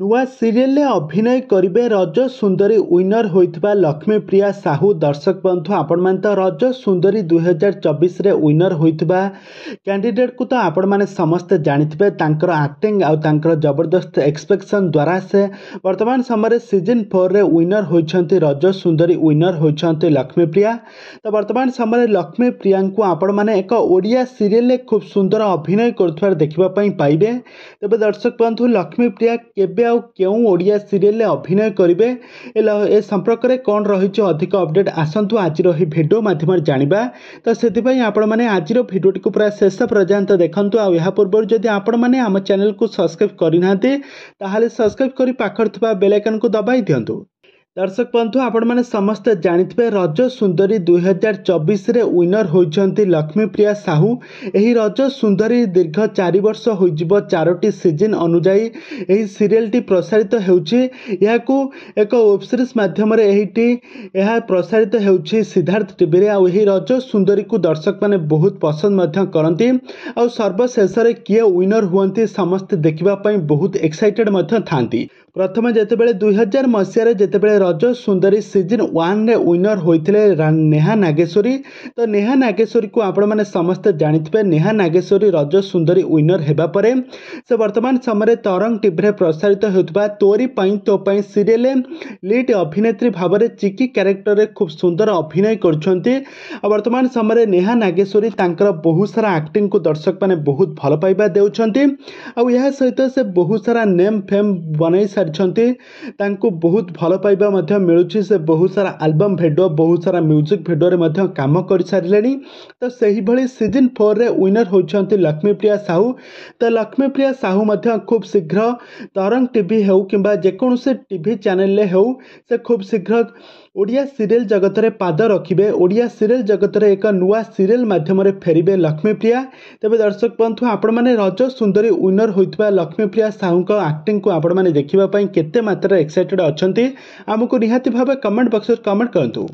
नुआ सीरीयल अभिनय करेंगे रज सुंदरी विनर होता लक्ष्मीप्रिया साहू दर्शक बंधु आपण मैं तो रज सुंदरी दुई हजार चौबीस विनर हो कैंडिडेट को तो आपण मैंने समस्ते जानते आक्टिंग आर जबरदस्त एक्सपेक्शन द्वारा से बर्तमान समय सीजन फोर रे विनर होती रज सुंदरी विनर होती लक्ष्मीप्रिया तो बर्तमान समय लक्ष्मीप्रिया को आपण मैंने एक ओडिया सीरीयल खूब सुंदर अभिनय कर देखापे तेज दर्शक बंधु लक्ष्मीप्रिया के ଆଉ କେଉଁ ଓଡ଼ିଆ ସିରିଏଲ୍ରେ ଅଭିନୟ କରିବେ ଏ ସମ୍ପର୍କରେ କ'ଣ ରହିଛି ଅଧିକ ଅପଡ଼େଟ୍ ଆସନ୍ତୁ ଆଜିର ଏହି ଭିଡ଼ିଓ ମାଧ୍ୟମରେ ଜାଣିବା ତ ସେଥିପାଇଁ ଆପଣମାନେ ଆଜିର ଭିଡ଼ିଓଟିକୁ ପୁରା ଶେଷ ପର୍ଯ୍ୟନ୍ତ ଦେଖନ୍ତୁ ଆଉ ଏହା ପୂର୍ବରୁ ଯଦି ଆପଣମାନେ ଆମ ଚ୍ୟାନେଲ୍କୁ ସବସ୍କ୍ରାଇବ୍ କରିନାହାନ୍ତି ତାହେଲେ ସବସ୍କ୍ରାଇବ୍ କରି ପାଖରେ ଥିବା ବେଲାଇକନ୍କୁ ଦବାଇ ଦିଅନ୍ତୁ दर्शक बंधु आपण मैंने समस्त जानते रज सुंदरी दुई हजार चौबीस विनर होती लक्ष्मीप्रिया साहू यही रज सुंदरी दीर्घ चार वर्ष हो चारोटी सीजन अनुजाई सीरीयल टी प्रसारित होबसीरीज मध्यम यह प्रसारित हो सिद्धार्थ टी आई रज सुंदरी को दर्शक मैंने बहुत पसंद करती आ सर्वशेष किए विनर हमें समस्त देखापी बहुत एक्साइटेड था प्रथम जिते बुई हजार मसीह जिते रज सुंदरी सीजन वन विनर होते नेहा नागेश्वरी तो नेहा नागेश्वरी को आपण मैंने समस्ते जानते नेहा नागेश्वरी रज सुंदरी विनर होगापर से वर्तमान समय तरंग टी प्रसारित होता तोरी तोपाई सीरीयल लिड अभिनेत्री भाव में चिकी क्यारेक्टर खूब सुंदर अभिनय कर वर्तमान समय नेहा नागेश्वरी बहुत सारा आक्टिंग को दर्शक मैंने बहुत भल पाइबा दे सहित से बहुत सारा नेम फेम बन सारी बहुत भल पाइबा ମଧ୍ୟ ମିଳୁଛି ସେ ବହୁତ ସାରା ଆଲବମ୍ ଭିଡ଼ିଓ ବହୁତ ସାରା ମ୍ୟୁଜିକ୍ ଭିଡ଼ିଓରେ ମଧ୍ୟ କାମ କରିସାରିଲେଣି ତ ସେହିଭଳି ସିଜନ୍ ଫୋର୍ରେ ୱିନର୍ ହେଉଛନ୍ତି ଲକ୍ଷ୍ମୀପ୍ରିୟା ସାହୁ ତ ଲକ୍ଷ୍ମୀପ୍ରିୟା ସାହୁ ମଧ୍ୟ ଖୁବ୍ ଶୀଘ୍ର ତରଙ୍ଗ ଟିଭି ହେଉ କିମ୍ବା ଯେକୌଣସି ଟିଭି ଚ୍ୟାନେଲ୍ରେ ହେଉ ସେ ଖୁବ୍ ଶୀଘ୍ର ଓଡ଼ିଆ ସିରିଏଲ୍ ଜଗତରେ ପାଦ ରଖିବେ ଓଡ଼ିଆ ସିରିଏଲ୍ ଜଗତରେ ଏକ ନୂଆ ସିରିଏଲ୍ ମାଧ୍ୟମରେ ଫେରିବେ ଲକ୍ଷ୍ମୀପ୍ରିୟା ତେବେ ଦର୍ଶକ ବନ୍ଧୁ ଆପଣମାନେ ରଜ ସୁନ୍ଦରୀ ୱିନର୍ ହୋଇଥିବା ଲକ୍ଷ୍ମୀପ୍ରିୟା ସାହୁଙ୍କ ଆକ୍ଟିଂକୁ ଆପଣମାନେ ଦେଖିବା ପାଇଁ କେତେ ମାତ୍ରାରେ ଏକ୍ସାଇଟେଡ଼୍ ଅଛନ୍ତି आमको निहाती भाव कमेंट बक्स कमेंट करूँ